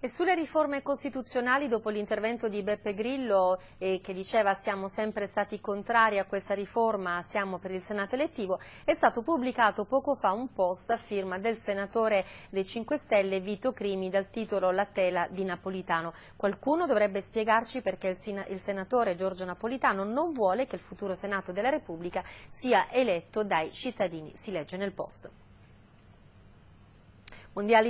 E sulle riforme costituzionali, dopo l'intervento di Beppe Grillo eh, che diceva siamo sempre stati contrari a questa riforma, siamo per il Senato elettivo, è stato pubblicato poco fa un post a firma del senatore dei 5 Stelle Vito Crimi dal titolo La tela di Napolitano. Qualcuno dovrebbe spiegarci perché il, senatore Giorgio Napolitano non vuole che il futuro Senato della Repubblica sia eletto dai cittadini, si legge nel post. Mondiali